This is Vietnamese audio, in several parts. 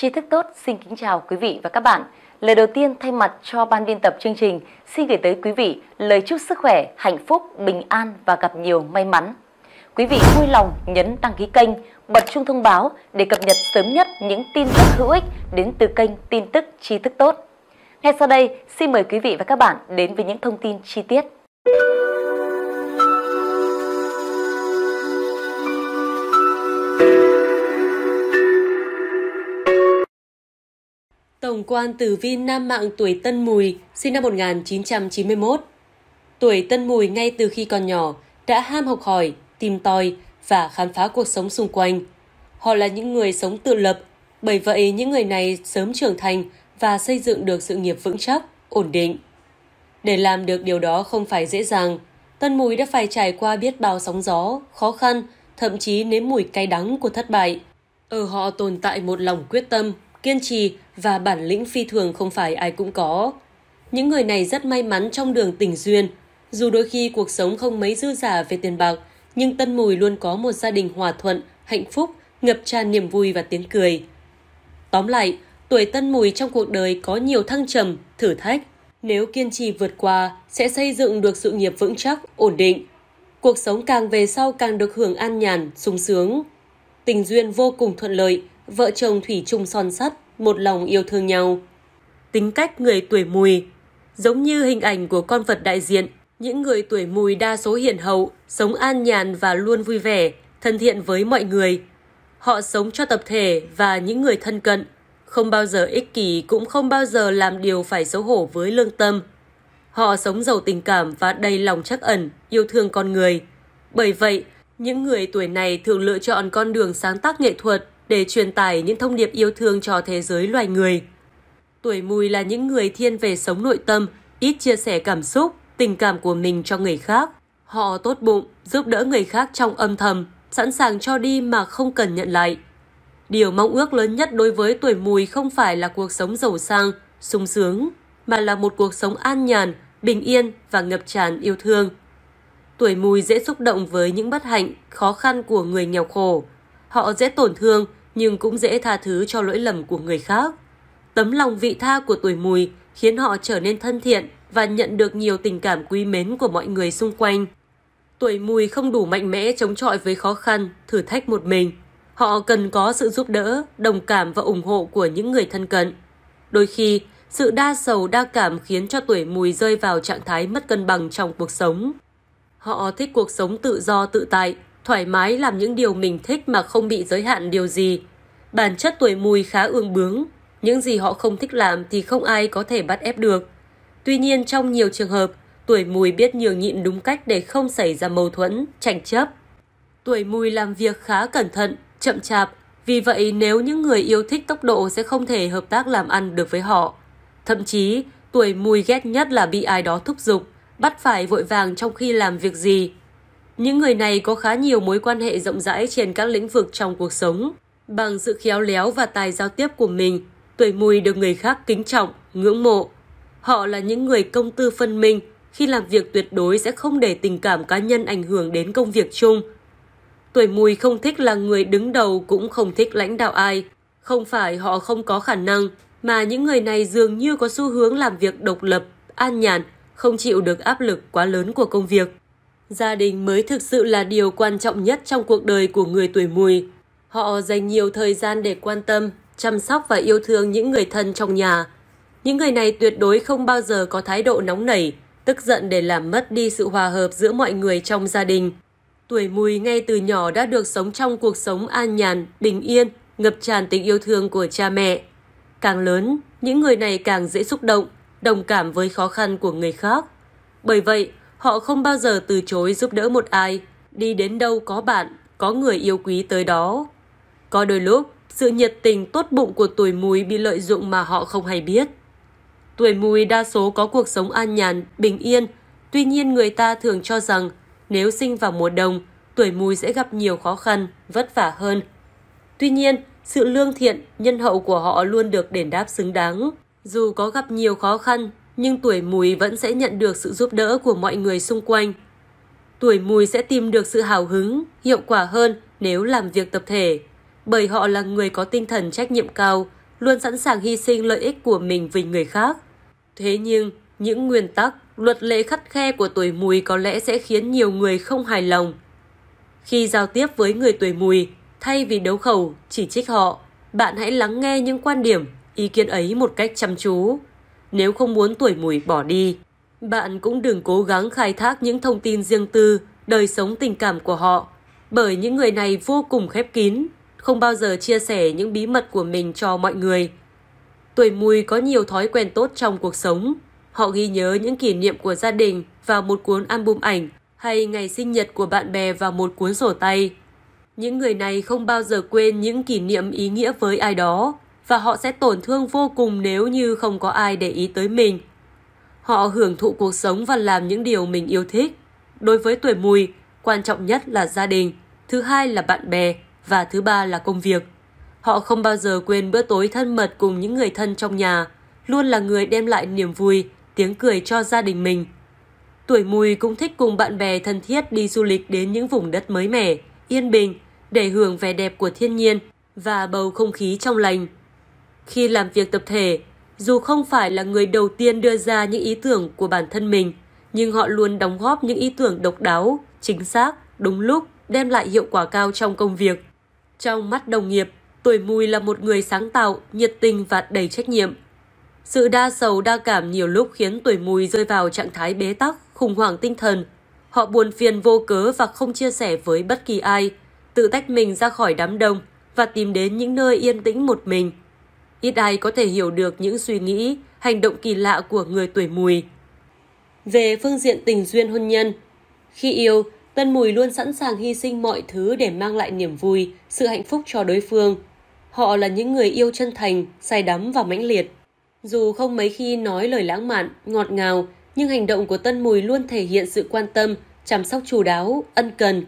Tri thức tốt xin kính chào quý vị và các bạn. Lời đầu tiên thay mặt cho ban biên tập chương trình xin gửi tới quý vị lời chúc sức khỏe, hạnh phúc, bình an và gặp nhiều may mắn. Quý vị vui lòng nhấn đăng ký kênh, bật chuông thông báo để cập nhật sớm nhất những tin tức hữu ích đến từ kênh tin tức tri thức tốt. Ngay sau đây, xin mời quý vị và các bạn đến với những thông tin chi tiết. Tổng quan tử vi nam mạng tuổi Tân Mùi, sinh năm 1991. Tuổi Tân Mùi ngay từ khi còn nhỏ đã ham học hỏi, tìm tòi và khám phá cuộc sống xung quanh. Họ là những người sống tự lập, bởi vậy những người này sớm trưởng thành và xây dựng được sự nghiệp vững chắc, ổn định. Để làm được điều đó không phải dễ dàng, Tân Mùi đã phải trải qua biết bao sóng gió, khó khăn, thậm chí nếm mùi cay đắng của thất bại. Ở họ tồn tại một lòng quyết tâm, kiên trì và bản lĩnh phi thường không phải ai cũng có. Những người này rất may mắn trong đường tình duyên. Dù đôi khi cuộc sống không mấy dư giả về tiền bạc, nhưng Tân Mùi luôn có một gia đình hòa thuận, hạnh phúc, ngập tràn niềm vui và tiếng cười. Tóm lại, tuổi Tân Mùi trong cuộc đời có nhiều thăng trầm, thử thách. Nếu kiên trì vượt qua, sẽ xây dựng được sự nghiệp vững chắc, ổn định. Cuộc sống càng về sau càng được hưởng an nhàn, sung sướng. Tình duyên vô cùng thuận lợi, vợ chồng thủy chung son sắt, một lòng yêu thương nhau. Tính cách người tuổi mùi Giống như hình ảnh của con vật đại diện, những người tuổi mùi đa số hiền hậu, sống an nhàn và luôn vui vẻ, thân thiện với mọi người. Họ sống cho tập thể và những người thân cận, không bao giờ ích kỷ cũng không bao giờ làm điều phải xấu hổ với lương tâm. Họ sống giàu tình cảm và đầy lòng trắc ẩn, yêu thương con người. Bởi vậy, những người tuổi này thường lựa chọn con đường sáng tác nghệ thuật để truyền tải những thông điệp yêu thương cho thế giới loài người. Tuổi mùi là những người thiên về sống nội tâm, ít chia sẻ cảm xúc, tình cảm của mình cho người khác. Họ tốt bụng, giúp đỡ người khác trong âm thầm, sẵn sàng cho đi mà không cần nhận lại. Điều mong ước lớn nhất đối với tuổi mùi không phải là cuộc sống giàu sang, sung sướng, mà là một cuộc sống an nhàn, bình yên và ngập tràn yêu thương. Tuổi mùi dễ xúc động với những bất hạnh, khó khăn của người nghèo khổ. Họ dễ tổn thương nhưng cũng dễ tha thứ cho lỗi lầm của người khác. Tấm lòng vị tha của tuổi mùi khiến họ trở nên thân thiện và nhận được nhiều tình cảm quý mến của mọi người xung quanh. Tuổi mùi không đủ mạnh mẽ chống chọi với khó khăn, thử thách một mình. Họ cần có sự giúp đỡ, đồng cảm và ủng hộ của những người thân cận. Đôi khi, sự đa sầu đa cảm khiến cho tuổi mùi rơi vào trạng thái mất cân bằng trong cuộc sống. Họ thích cuộc sống tự do tự tại, thoải mái làm những điều mình thích mà không bị giới hạn điều gì. Bản chất tuổi mùi khá ương bướng, những gì họ không thích làm thì không ai có thể bắt ép được. Tuy nhiên trong nhiều trường hợp, tuổi mùi biết nhường nhịn đúng cách để không xảy ra mâu thuẫn, tranh chấp. Tuổi mùi làm việc khá cẩn thận, chậm chạp, vì vậy nếu những người yêu thích tốc độ sẽ không thể hợp tác làm ăn được với họ. Thậm chí, tuổi mùi ghét nhất là bị ai đó thúc giục, bắt phải vội vàng trong khi làm việc gì những người này có khá nhiều mối quan hệ rộng rãi trên các lĩnh vực trong cuộc sống. Bằng sự khéo léo và tài giao tiếp của mình, tuổi mùi được người khác kính trọng, ngưỡng mộ. Họ là những người công tư phân minh, khi làm việc tuyệt đối sẽ không để tình cảm cá nhân ảnh hưởng đến công việc chung. Tuổi mùi không thích là người đứng đầu cũng không thích lãnh đạo ai. Không phải họ không có khả năng, mà những người này dường như có xu hướng làm việc độc lập, an nhàn, không chịu được áp lực quá lớn của công việc. Gia đình mới thực sự là điều quan trọng nhất trong cuộc đời của người tuổi mùi. Họ dành nhiều thời gian để quan tâm, chăm sóc và yêu thương những người thân trong nhà. Những người này tuyệt đối không bao giờ có thái độ nóng nảy, tức giận để làm mất đi sự hòa hợp giữa mọi người trong gia đình. Tuổi mùi ngay từ nhỏ đã được sống trong cuộc sống an nhàn, bình yên, ngập tràn tình yêu thương của cha mẹ. Càng lớn, những người này càng dễ xúc động, đồng cảm với khó khăn của người khác. Bởi vậy, Họ không bao giờ từ chối giúp đỡ một ai, đi đến đâu có bạn, có người yêu quý tới đó. Có đôi lúc, sự nhiệt tình tốt bụng của tuổi mùi bị lợi dụng mà họ không hay biết. Tuổi mùi đa số có cuộc sống an nhàn, bình yên, tuy nhiên người ta thường cho rằng nếu sinh vào mùa đông, tuổi mùi sẽ gặp nhiều khó khăn, vất vả hơn. Tuy nhiên, sự lương thiện, nhân hậu của họ luôn được đền đáp xứng đáng. Dù có gặp nhiều khó khăn, nhưng tuổi mùi vẫn sẽ nhận được sự giúp đỡ của mọi người xung quanh. Tuổi mùi sẽ tìm được sự hào hứng, hiệu quả hơn nếu làm việc tập thể, bởi họ là người có tinh thần trách nhiệm cao, luôn sẵn sàng hy sinh lợi ích của mình vì người khác. Thế nhưng, những nguyên tắc, luật lệ khắt khe của tuổi mùi có lẽ sẽ khiến nhiều người không hài lòng. Khi giao tiếp với người tuổi mùi, thay vì đấu khẩu, chỉ trích họ, bạn hãy lắng nghe những quan điểm, ý kiến ấy một cách chăm chú nếu không muốn tuổi mùi bỏ đi. Bạn cũng đừng cố gắng khai thác những thông tin riêng tư, đời sống tình cảm của họ, bởi những người này vô cùng khép kín, không bao giờ chia sẻ những bí mật của mình cho mọi người. Tuổi mùi có nhiều thói quen tốt trong cuộc sống. Họ ghi nhớ những kỷ niệm của gia đình vào một cuốn album ảnh hay ngày sinh nhật của bạn bè vào một cuốn sổ tay. Những người này không bao giờ quên những kỷ niệm ý nghĩa với ai đó và họ sẽ tổn thương vô cùng nếu như không có ai để ý tới mình. Họ hưởng thụ cuộc sống và làm những điều mình yêu thích. Đối với tuổi mùi, quan trọng nhất là gia đình, thứ hai là bạn bè và thứ ba là công việc. Họ không bao giờ quên bữa tối thân mật cùng những người thân trong nhà, luôn là người đem lại niềm vui, tiếng cười cho gia đình mình. Tuổi mùi cũng thích cùng bạn bè thân thiết đi du lịch đến những vùng đất mới mẻ, yên bình để hưởng vẻ đẹp của thiên nhiên và bầu không khí trong lành khi làm việc tập thể, dù không phải là người đầu tiên đưa ra những ý tưởng của bản thân mình, nhưng họ luôn đóng góp những ý tưởng độc đáo, chính xác, đúng lúc, đem lại hiệu quả cao trong công việc. Trong mắt đồng nghiệp, Tuổi Mùi là một người sáng tạo, nhiệt tình và đầy trách nhiệm. Sự đa sầu đa cảm nhiều lúc khiến Tuổi Mùi rơi vào trạng thái bế tắc, khủng hoảng tinh thần. Họ buồn phiền vô cớ và không chia sẻ với bất kỳ ai, tự tách mình ra khỏi đám đông và tìm đến những nơi yên tĩnh một mình Ít ai có thể hiểu được những suy nghĩ, hành động kỳ lạ của người tuổi mùi. Về phương diện tình duyên hôn nhân, khi yêu, Tân Mùi luôn sẵn sàng hy sinh mọi thứ để mang lại niềm vui, sự hạnh phúc cho đối phương. Họ là những người yêu chân thành, say đắm và mãnh liệt. Dù không mấy khi nói lời lãng mạn, ngọt ngào, nhưng hành động của Tân Mùi luôn thể hiện sự quan tâm, chăm sóc chú đáo, ân cần.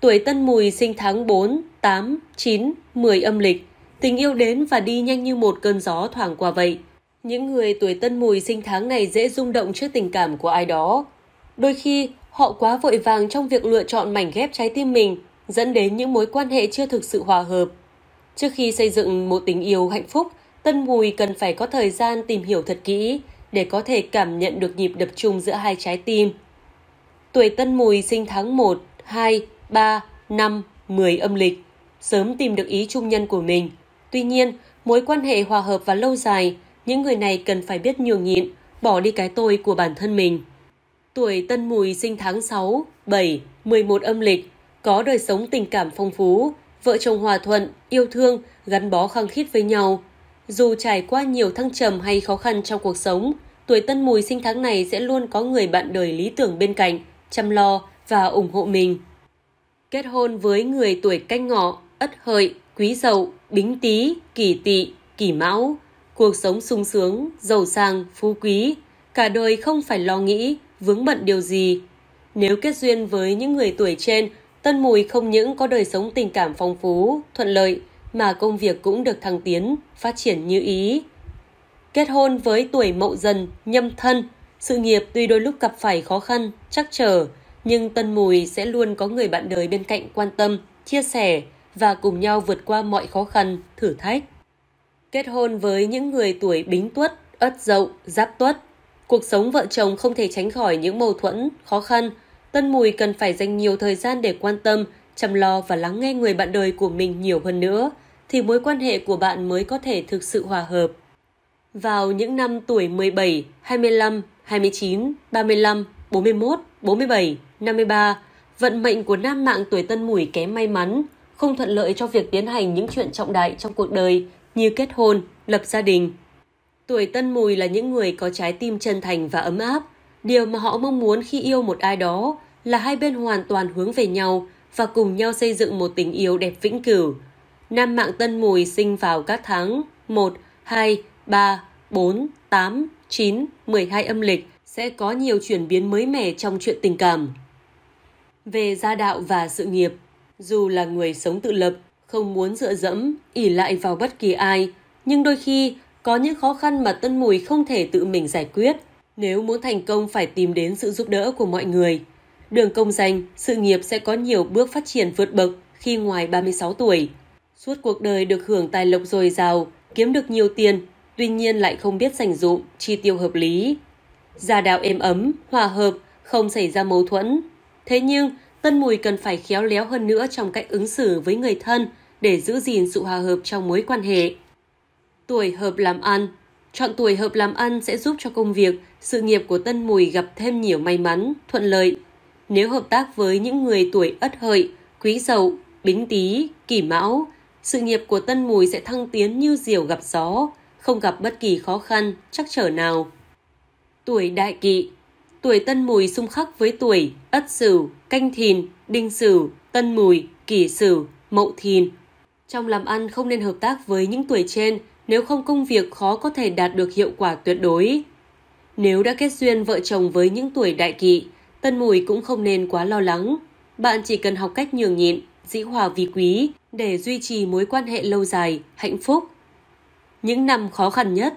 Tuổi Tân Mùi sinh tháng 4, 8, 9, 10 âm lịch. Tình yêu đến và đi nhanh như một cơn gió thoảng qua vậy. Những người tuổi tân mùi sinh tháng này dễ rung động trước tình cảm của ai đó. Đôi khi, họ quá vội vàng trong việc lựa chọn mảnh ghép trái tim mình, dẫn đến những mối quan hệ chưa thực sự hòa hợp. Trước khi xây dựng một tình yêu hạnh phúc, tân mùi cần phải có thời gian tìm hiểu thật kỹ để có thể cảm nhận được nhịp đập chung giữa hai trái tim. Tuổi tân mùi sinh tháng 1, 2, 3, 5, 10 âm lịch, sớm tìm được ý trung nhân của mình – Tuy nhiên, mối quan hệ hòa hợp và lâu dài, những người này cần phải biết nhường nhịn, bỏ đi cái tôi của bản thân mình. Tuổi tân mùi sinh tháng 6, 7, 11 âm lịch, có đời sống tình cảm phong phú, vợ chồng hòa thuận, yêu thương, gắn bó khăng khít với nhau. Dù trải qua nhiều thăng trầm hay khó khăn trong cuộc sống, tuổi tân mùi sinh tháng này sẽ luôn có người bạn đời lý tưởng bên cạnh, chăm lo và ủng hộ mình. Kết hôn với người tuổi canh ngọ, ất hợi, quý dậu bính tý, kỷ tỵ, kỷ mão, cuộc sống sung sướng, giàu sang, phú quý, cả đời không phải lo nghĩ, vướng bận điều gì. Nếu kết duyên với những người tuổi trên, Tân Mùi không những có đời sống tình cảm phong phú, thuận lợi, mà công việc cũng được thăng tiến, phát triển như ý. Kết hôn với tuổi mậu dần, nhâm thân, sự nghiệp tuy đôi lúc gặp phải khó khăn, chắc trở, nhưng Tân Mùi sẽ luôn có người bạn đời bên cạnh quan tâm, chia sẻ, và cùng nhau vượt qua mọi khó khăn, thử thách. Kết hôn với những người tuổi bính tuất, ất dậu, giáp tuất. Cuộc sống vợ chồng không thể tránh khỏi những mâu thuẫn, khó khăn. Tân mùi cần phải dành nhiều thời gian để quan tâm, chăm lo và lắng nghe người bạn đời của mình nhiều hơn nữa, thì mối quan hệ của bạn mới có thể thực sự hòa hợp. Vào những năm tuổi 17, 25, 29, 35, 41, 47, 53, vận mệnh của nam mạng tuổi tân mùi kém may mắn, không thuận lợi cho việc tiến hành những chuyện trọng đại trong cuộc đời như kết hôn, lập gia đình. Tuổi tân mùi là những người có trái tim chân thành và ấm áp. Điều mà họ mong muốn khi yêu một ai đó là hai bên hoàn toàn hướng về nhau và cùng nhau xây dựng một tình yêu đẹp vĩnh cửu. Nam mạng tân mùi sinh vào các tháng 1, 2, 3, 4, 8, 9, 12 âm lịch sẽ có nhiều chuyển biến mới mẻ trong chuyện tình cảm. Về gia đạo và sự nghiệp, dù là người sống tự lập không muốn dựa dẫm ỉ lại vào bất kỳ ai nhưng đôi khi có những khó khăn mà tân mùi không thể tự mình giải quyết nếu muốn thành công phải tìm đến sự giúp đỡ của mọi người đường công danh sự nghiệp sẽ có nhiều bước phát triển vượt bậc khi ngoài 36 tuổi suốt cuộc đời được hưởng tài lộc dồi dào kiếm được nhiều tiền tuy nhiên lại không biết dành dụng chi tiêu hợp lý gia đạo êm ấm hòa hợp không xảy ra mâu thuẫn thế nhưng Tân Mùi cần phải khéo léo hơn nữa trong cách ứng xử với người thân để giữ gìn sự hòa hợp trong mối quan hệ. Tuổi hợp làm ăn Chọn tuổi hợp làm ăn sẽ giúp cho công việc, sự nghiệp của Tân Mùi gặp thêm nhiều may mắn, thuận lợi. Nếu hợp tác với những người tuổi ất hợi, quý dậu, bính tý, kỷ mão, sự nghiệp của Tân Mùi sẽ thăng tiến như diều gặp gió, không gặp bất kỳ khó khăn, chắc trở nào. Tuổi đại kỵ Tuổi Tân Mùi xung khắc với tuổi Ất Sửu, canh thìn, đinh sửu, tân mùi, kỷ sửu, mậu thìn. Trong làm ăn không nên hợp tác với những tuổi trên, nếu không công việc khó có thể đạt được hiệu quả tuyệt đối. Nếu đã kết duyên vợ chồng với những tuổi đại kỵ, tân mùi cũng không nên quá lo lắng. Bạn chỉ cần học cách nhường nhịn, dĩ hòa vì quý để duy trì mối quan hệ lâu dài, hạnh phúc. Những năm khó khăn nhất,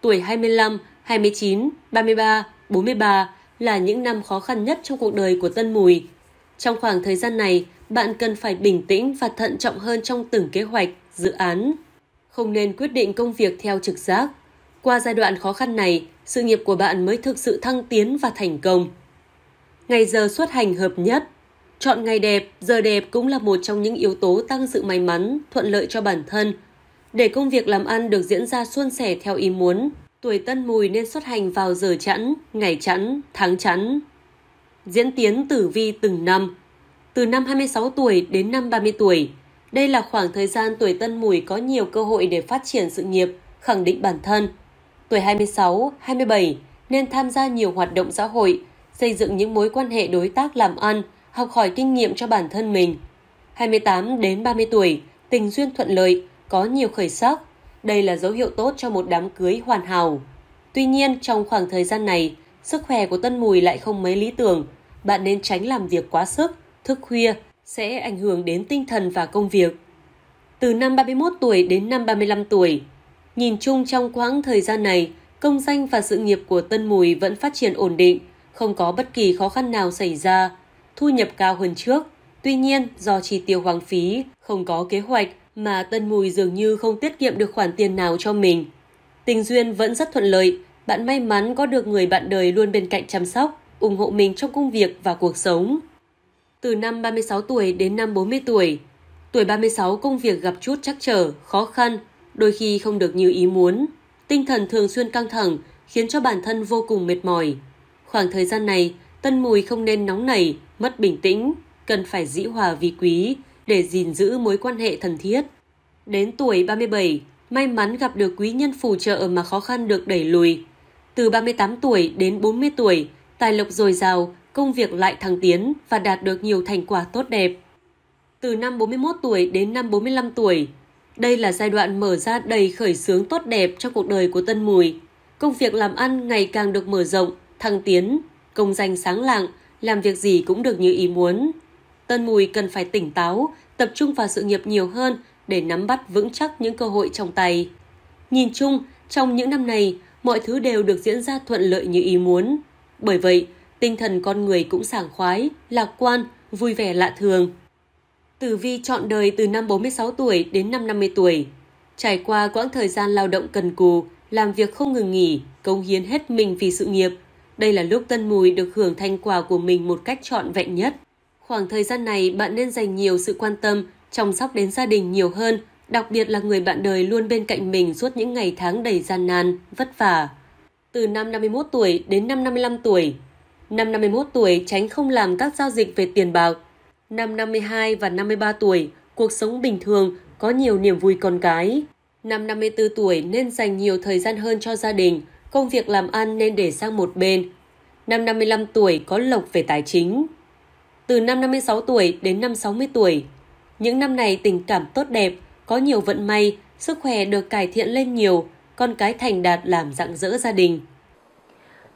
tuổi 25, 29, 33, 43 là những năm khó khăn nhất trong cuộc đời của Tân Mùi. Trong khoảng thời gian này, bạn cần phải bình tĩnh và thận trọng hơn trong từng kế hoạch, dự án. Không nên quyết định công việc theo trực giác. Qua giai đoạn khó khăn này, sự nghiệp của bạn mới thực sự thăng tiến và thành công. Ngày giờ xuất hành hợp nhất Chọn ngày đẹp, giờ đẹp cũng là một trong những yếu tố tăng sự may mắn, thuận lợi cho bản thân. Để công việc làm ăn được diễn ra suôn sẻ theo ý muốn, Tuổi tân mùi nên xuất hành vào giờ chẵn, ngày chẵn, tháng chẵn. Diễn tiến tử vi từng năm. Từ năm 26 tuổi đến năm 30 tuổi, đây là khoảng thời gian tuổi tân mùi có nhiều cơ hội để phát triển sự nghiệp, khẳng định bản thân. Tuổi 26, 27 nên tham gia nhiều hoạt động xã hội, xây dựng những mối quan hệ đối tác làm ăn, học hỏi kinh nghiệm cho bản thân mình. 28 đến 30 tuổi, tình duyên thuận lợi, có nhiều khởi sắc, đây là dấu hiệu tốt cho một đám cưới hoàn hảo. Tuy nhiên, trong khoảng thời gian này, sức khỏe của Tân Mùi lại không mấy lý tưởng. Bạn nên tránh làm việc quá sức, thức khuya sẽ ảnh hưởng đến tinh thần và công việc. Từ năm 31 tuổi đến năm 35 tuổi, nhìn chung trong quãng thời gian này, công danh và sự nghiệp của Tân Mùi vẫn phát triển ổn định, không có bất kỳ khó khăn nào xảy ra, thu nhập cao hơn trước. Tuy nhiên, do chi tiêu hoang phí, không có kế hoạch, mà Tân Mùi dường như không tiết kiệm được khoản tiền nào cho mình. Tình duyên vẫn rất thuận lợi, bạn may mắn có được người bạn đời luôn bên cạnh chăm sóc, ủng hộ mình trong công việc và cuộc sống. Từ năm 36 tuổi đến năm 40 tuổi, tuổi 36 công việc gặp chút trắc trở, khó khăn, đôi khi không được như ý muốn. Tinh thần thường xuyên căng thẳng, khiến cho bản thân vô cùng mệt mỏi. Khoảng thời gian này, Tân Mùi không nên nóng nảy, mất bình tĩnh, cần phải dĩ hòa vi quý, để gìn giữ mối quan hệ thân thiết. Đến tuổi 37, may mắn gặp được quý nhân phù trợ mà khó khăn được đẩy lùi. Từ 38 tuổi đến 40 tuổi, tài lộc dồi dào, công việc lại thăng tiến và đạt được nhiều thành quả tốt đẹp. Từ năm 41 tuổi đến năm 45 tuổi, đây là giai đoạn mở ra đầy khởi sướng tốt đẹp trong cuộc đời của Tân Mùi. Công việc làm ăn ngày càng được mở rộng, thăng tiến, công danh sáng lạng, làm việc gì cũng được như ý muốn. Tân Mùi cần phải tỉnh táo, tập trung vào sự nghiệp nhiều hơn để nắm bắt vững chắc những cơ hội trong tay. Nhìn chung, trong những năm này, mọi thứ đều được diễn ra thuận lợi như ý muốn. Bởi vậy, tinh thần con người cũng sảng khoái, lạc quan, vui vẻ lạ thường. Tử Vi chọn đời từ năm 46 tuổi đến năm 50 tuổi. Trải qua quãng thời gian lao động cần cù, làm việc không ngừng nghỉ, cống hiến hết mình vì sự nghiệp. Đây là lúc Tân Mùi được hưởng thành quả của mình một cách trọn vẹn nhất. Khoảng thời gian này bạn nên dành nhiều sự quan tâm, chăm sóc đến gia đình nhiều hơn, đặc biệt là người bạn đời luôn bên cạnh mình suốt những ngày tháng đầy gian nan, vất vả. Từ năm 51 tuổi đến năm 55 tuổi, năm 51 tuổi tránh không làm các giao dịch về tiền bạc. Năm 52 và 53 tuổi, cuộc sống bình thường có nhiều niềm vui con cái. Năm 54 tuổi nên dành nhiều thời gian hơn cho gia đình, công việc làm ăn nên để sang một bên. Năm 55 tuổi có lộc về tài chính từ năm 56 tuổi đến năm 60 tuổi. Những năm này tình cảm tốt đẹp, có nhiều vận may, sức khỏe được cải thiện lên nhiều, con cái thành đạt làm rạng rỡ gia đình.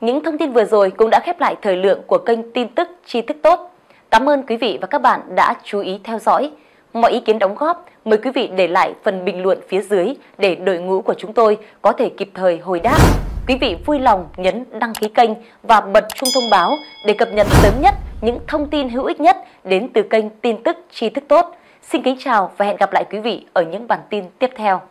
Những thông tin vừa rồi cũng đã khép lại thời lượng của kênh tin tức tri thức tốt. Cảm ơn quý vị và các bạn đã chú ý theo dõi. Mọi ý kiến đóng góp, mời quý vị để lại phần bình luận phía dưới để đội ngũ của chúng tôi có thể kịp thời hồi đáp. Quý vị vui lòng nhấn đăng ký kênh và bật chuông thông báo để cập nhật sớm nhất những thông tin hữu ích nhất đến từ kênh tin tức tri thức tốt. Xin kính chào và hẹn gặp lại quý vị ở những bản tin tiếp theo.